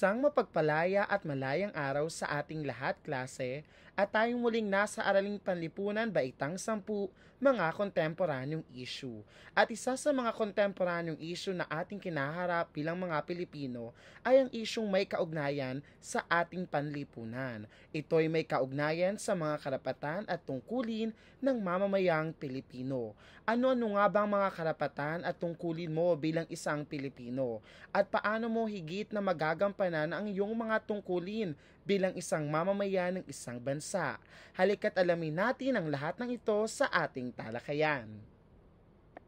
Isang mapagpalaya at malayang araw sa ating lahat klase at tayong muling nasa araling panlipunan baitang sampu mga kontemporanyong issue. At isa sa mga kontemporanyong issue na ating kinaharap bilang mga Pilipino ay ang isyong may kaugnayan sa ating panlipunan. Ito ay may kaugnayan sa mga karapatan at tungkulin ng mamamayang Pilipino. Ano-ano nga bang mga karapatan at tungkulin mo bilang isang Pilipino? At paano mo higit na magagampanan ang iyong mga tungkulin bilang isang mamamayan ng isang bansa. Halika't alamin natin ang lahat ng ito sa ating talakayan.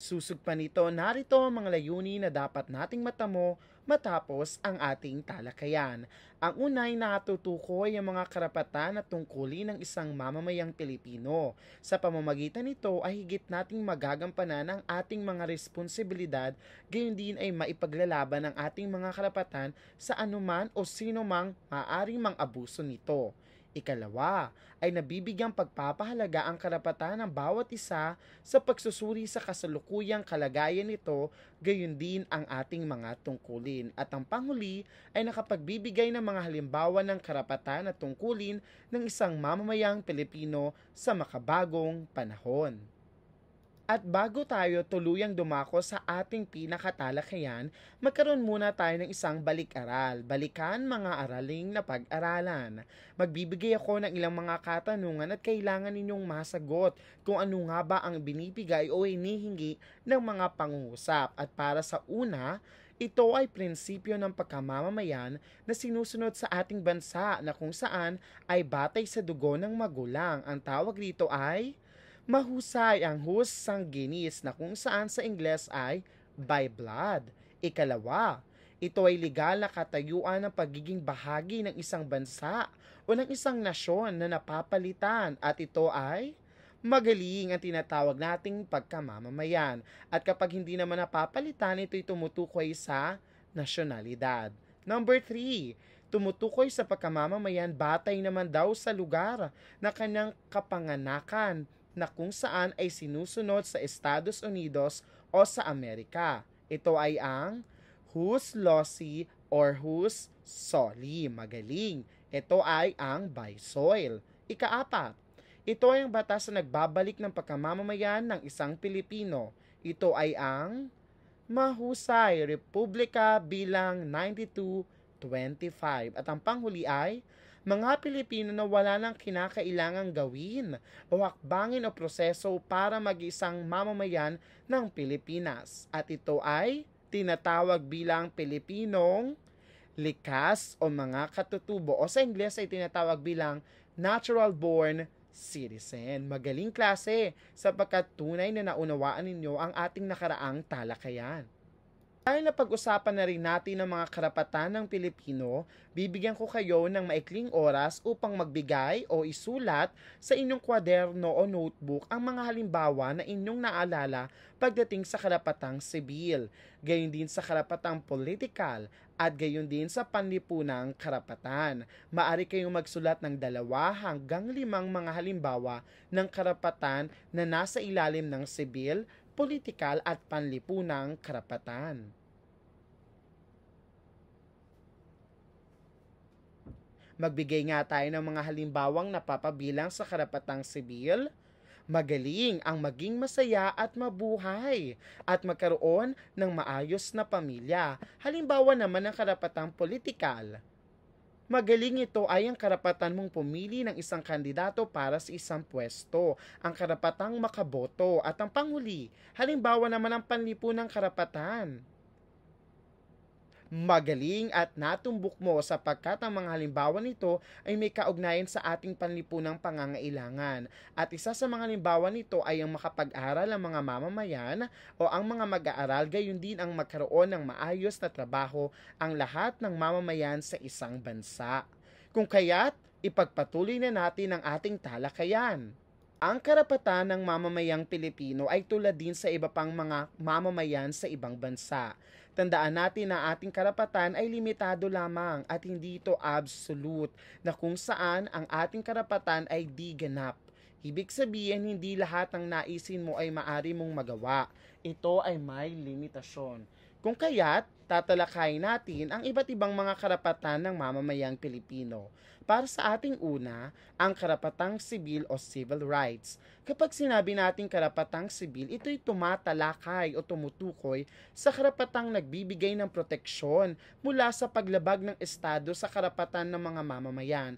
Susugpan nito narito ang mga layunin na dapat nating matamo matapos ang ating talakayan. Ang unay natutukoy ang mga karapatan at tungkulin ng isang mamamayang Pilipino. Sa pamamagitan nito ay higit nating magagampanan ang ating mga responsibilidad, gayon din ay maipaglalaban ang ating mga karapatan sa anuman o sino mang maaring mang abuso nito. Ikalawa ay nabibigyang pagpapahalaga ang karapatan ng bawat isa sa pagsusuri sa kasalukuyang kalagayan nito, gayon din ang ating mga tungkulin. At ang panghuli ay nakapagbibigay ng mga halimbawa ng karapatan at tungkulin ng isang mamamayang Pilipino sa makabagong panahon. At bago tayo tuluyang dumako sa ating pinakatalakayan, magkaroon muna tayo ng isang balik-aral. Balikan mga araling na pag-aralan. Magbibigay ako ng ilang mga katanungan at kailangan ninyong masagot kung ano nga ba ang binibigay o hinihingi ng mga pangusap. At para sa una, ito ay prinsipyo ng pagkamamamayan na sinusunod sa ating bansa na kung saan ay batay sa dugo ng magulang. Ang tawag rito ay Mahusay ang hus ginis na kung saan sa Ingles ay by blood. Ikalawa, ito ay legal na katayuan ng pagiging bahagi ng isang bansa o ng isang nasyon na napapalitan at ito ay magaling ang tinatawag nating pagkamamamayan. At kapag hindi naman napapalitan, ito'y tumutukoy sa nasyonalidad. Number 3, tumutukoy sa pagkamamamayan batay naman daw sa lugar na kanyang kapanganakan na kung saan ay sinusunod sa Estados Unidos o sa Amerika. Ito ay ang Who's Lossy or Who's Soli. Magaling. Ito ay ang by soil. Ikaapat, ito ay ang batas na nagbabalik ng pagkamamamayan ng isang Pilipino. Ito ay ang Mahusay Republika bilang 9225 at ang panghuli ay mga Pilipino na wala nang kinakailangang gawin o hakbangin o proseso para mag-isang mamamayan ng Pilipinas. At ito ay tinatawag bilang Pilipinong likas o mga katutubo o sa Ingles ay tinatawag bilang natural born citizen. Magaling klase sapagkat tunay na naunawaan ninyo ang ating nakaraang talakayan. Dahil na pag-usapan na rin natin ang mga karapatan ng Pilipino, bibigyan ko kayo ng maikling oras upang magbigay o isulat sa inyong kwaderno o notebook ang mga halimbawa na inyong naalala pagdating sa karapatang sibil, gayon din sa karapatang political, at gayon din sa panlipunang karapatan. Maari kayong magsulat ng dalawa hanggang limang mga halimbawa ng karapatan na nasa ilalim ng sibil, politikal at panlipunang karapatan. Magbigay nga tayo ng mga halimbawang napapabilang sa karapatang sibil, magaling ang maging masaya at mabuhay at magkaroon ng maayos na pamilya. Halimbawa naman ng karapatang politikal, Magaling ito ay ang karapatan mong pumili ng isang kandidato para sa isang pwesto, ang karapatang makaboto at ang panghuli, halimbawa naman ang panlipunang karapatan magaling at natumbok mo sapagkat ang mga halimbawa nito ay may kaugnayan sa ating panlipunang pangangailangan. At isa sa mga halimbawa nito ay ang makapag-aral ang mga mamamayan o ang mga mag-aaral gayon din ang magkaroon ng maayos na trabaho ang lahat ng mamamayan sa isang bansa. Kung kaya't ipagpatuloy na natin ang ating talakayan. Ang karapatan ng mamamayang Pilipino ay tulad din sa iba pang mga mamamayan sa ibang bansa. Tandaan natin na ating karapatan ay limitado lamang at hindi ito absolute na kung saan ang ating karapatan ay di ganap. Ibig sabihin, hindi lahat ng naisin mo ay maari mong magawa. Ito ay may limitasyon. Kung kaya't, tatalakay natin ang iba't ibang mga karapatan ng mamamayang Pilipino. Para sa ating una, ang karapatang sibil o civil rights. Kapag sinabi natin karapatang sibil, ito'y tumatalakay o tumutukoy sa karapatang nagbibigay ng proteksyon mula sa paglabag ng Estado sa karapatan ng mga mamamayan.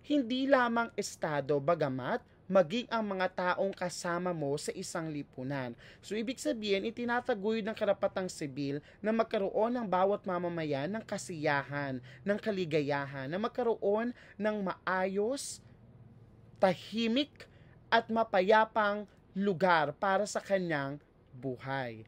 Hindi lamang Estado, bagamat maging ang mga taong kasama mo sa isang lipunan. So ibig sabihin, itinataguyod ng karapatang sibil na magkaroon ng bawat mamamayan ng kasiyahan, ng kaligayahan, na magkaroon ng maayos, tahimik, at mapayapang lugar para sa kanyang buhay.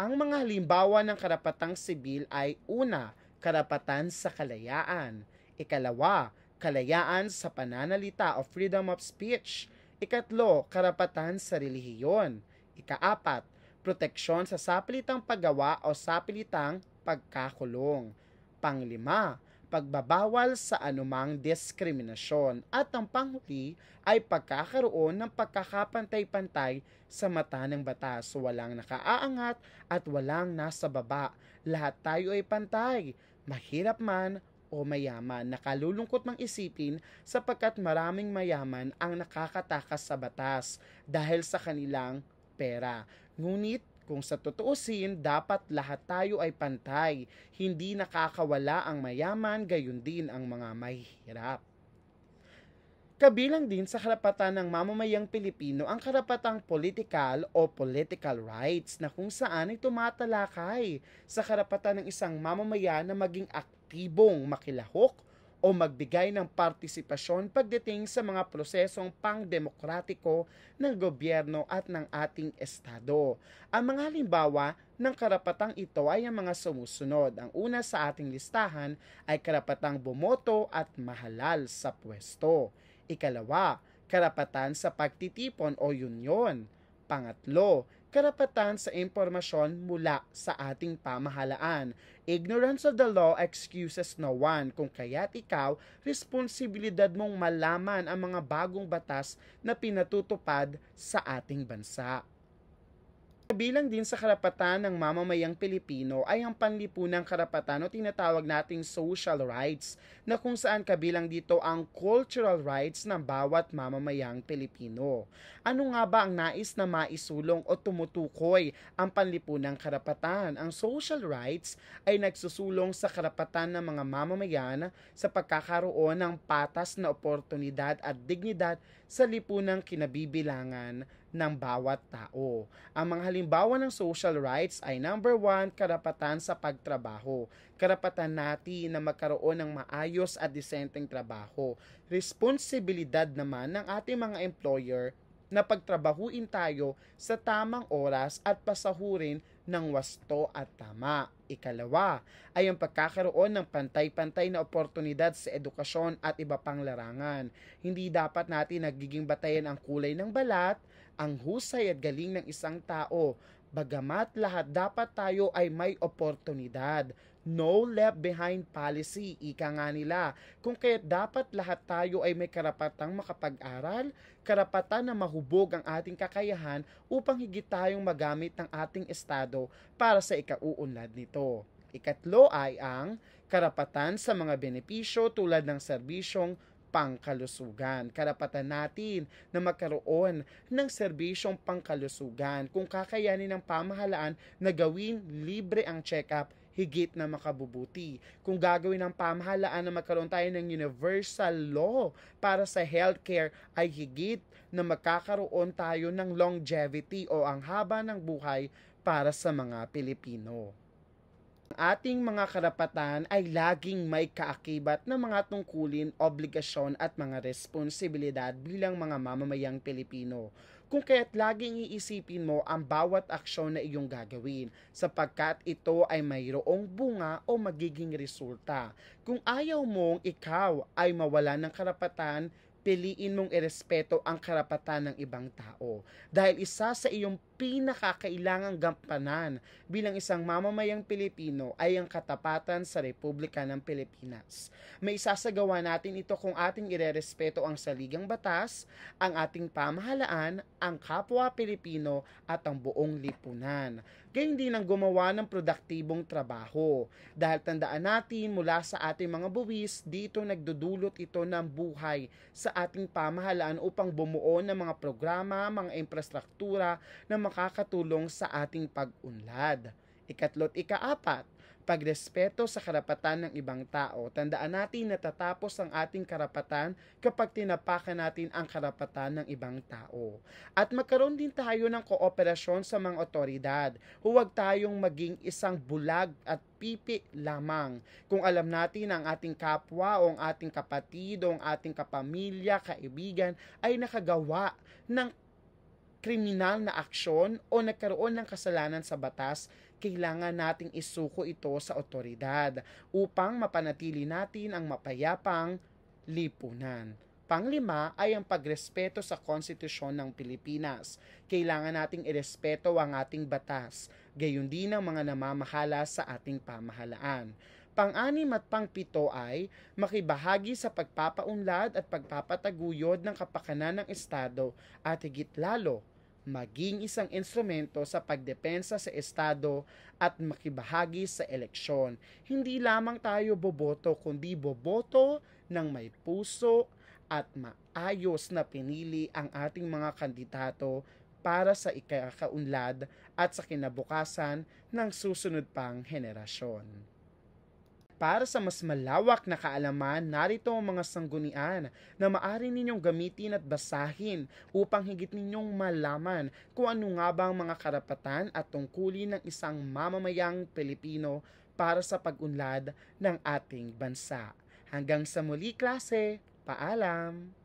Ang mga halimbawa ng karapatang sibil ay una, karapatan sa kalayaan. Ikalawa, kalayaan sa pananalita o freedom of speech. Ikatlo, karapatan sa relihiyon. Ikaapat, proteksyon sa sapilitang paggawa o sapilitang pagkakulong. Panglima, pagbabawal sa anumang diskriminasyon at ang panghuli ay pagkakaroon ng pagkakapantay-pantay sa mata ng batas. Walang nakaaangat at walang nasa baba. Lahat tayo ay pantay, mahirap man o mayaman. Nakalulungkot mang isipin sapagkat maraming mayaman ang nakakatakas sa batas dahil sa kanilang pera. Ngunit kung sa totoosin, dapat lahat tayo ay pantay. Hindi nakakawala ang mayaman, gayon din ang mga mahihirap. Kabilang din sa karapatan ng mamamayang Pilipino ang karapatang political o political rights na kung saan ay tumatalakay sa karapatan ng isang mamamaya na maging aktibong makilahok o magbigay ng partisipasyon pagdating sa mga prosesong pangdemokratiko ng gobyerno at ng ating estado. Ang mga halimbawa ng karapatang ito ay ang mga sumusunod. Ang una sa ating listahan ay karapatang bumoto at mahalal sa pwesto. Ikalawa, karapatan sa pagtitipon o union. Pangatlo, karapatan sa impormasyon mula sa ating pamahalaan. Ignorance of the law excuses no one, kung kaya't ikaw, responsibilidad mong malaman ang mga bagong batas na pinatutupad sa ating bansa. Kabilang din sa karapatan ng mamamayang Pilipino ay ang panlipunang karapatan o tinatawag nating social rights na kung saan kabilang dito ang cultural rights ng bawat mamamayang Pilipino. Ano nga ba ang nais na maisulong o tumutukoy ang panlipunang karapatan? Ang social rights ay nagsusulong sa karapatan ng mga mamamayan sa pagkakaroon ng patas na oportunidad at dignidad sa lipunang kinabibilangan ng bawat tao. Ang mga halimbawa ng social rights ay number one, karapatan sa pagtrabaho. Karapatan natin na magkaroon ng maayos at disenteng trabaho. Responsibilidad naman ng ating mga employer na pagtrabahuin tayo sa tamang oras at pasahurin ng wasto at tama. Ikalawa ay ang pagkakaroon ng pantay-pantay na oportunidad sa edukasyon at iba pang larangan. Hindi dapat natin nagiging batayan ang kulay ng balat ang husay at galing ng isang tao. Bagamat lahat dapat tayo ay may oportunidad. No left behind policy, ika nga nila. Kung kaya dapat lahat tayo ay may karapatang makapag-aral, karapatan na mahubog ang ating kakayahan upang higit tayong magamit ng ating estado para sa ikauunlad nito. Ikatlo ay ang karapatan sa mga benepisyo tulad ng serbisyong pangkalusugan. Karapatan natin na magkaroon ng serbisyong pangkalusugan kung kakayanin ng pamahalaan na gawin libre ang check-up higit na makabubuti. Kung gagawin ng pamahalaan na magkaroon tayo ng universal law para sa healthcare ay higit na magkakaroon tayo ng longevity o ang haba ng buhay para sa mga Pilipino ating mga karapatan ay laging may kaakibat na mga tungkulin, obligasyon at mga responsibilidad bilang mga mamamayang Pilipino. Kung kaya't laging iisipin mo ang bawat aksyon na iyong gagawin sapagkat ito ay mayroong bunga o magiging resulta. Kung ayaw mong ikaw ay mawala ng karapatan, piliin mong irespeto ang karapatan ng ibang tao. Dahil isa sa iyong pinakakailangang gampanan bilang isang mamamayang Pilipino ay ang katapatan sa Republika ng Pilipinas. May isasagawa natin ito kung ating irerespeto ang saligang batas, ang ating pamahalaan, ang kapwa Pilipino at ang buong lipunan. Gayun din ang gumawa ng produktibong trabaho. Dahil tandaan natin mula sa ating mga buwis, dito nagdudulot ito ng buhay sa ating pamahalaan upang bumuo ng mga programa, mga infrastruktura na makakatulong sa ating pag-unlad. Ikatlo't ikaapat, pagrespeto sa karapatan ng ibang tao. Tandaan natin na tatapos ang ating karapatan kapag tinapakan natin ang karapatan ng ibang tao. At magkaroon din tayo ng kooperasyon sa mga otoridad. Huwag tayong maging isang bulag at pipi lamang. Kung alam natin ang ating kapwa o ang ating kapatid o ang ating kapamilya, kaibigan ay nakagawa ng kriminal na aksyon o nagkaroon ng kasalanan sa batas, kailangan nating isuko ito sa otoridad upang mapanatili natin ang mapayapang lipunan. Panglima ay ang pagrespeto sa konstitusyon ng Pilipinas. Kailangan nating irespeto ang ating batas, gayon din ang mga namamahala sa ating pamahalaan. Pang-anim at pang-pito ay makibahagi sa pagpapaunlad at pagpapataguyod ng kapakanan ng Estado at higit lalo maging isang instrumento sa pagdepensa sa Estado at makibahagi sa eleksyon. Hindi lamang tayo boboto, kundi boboto ng may puso at maayos na pinili ang ating mga kandidato para sa ikakaunlad at sa kinabukasan ng susunod pang henerasyon. Para sa mas malawak na kaalaman, narito ang mga sanggunian na maari ninyong gamitin at basahin upang higit ninyong malaman kung ano nga ba ang mga karapatan at tungkulin ng isang mamamayang Pilipino para sa pag-unlad ng ating bansa. Hanggang sa muli klase, paalam!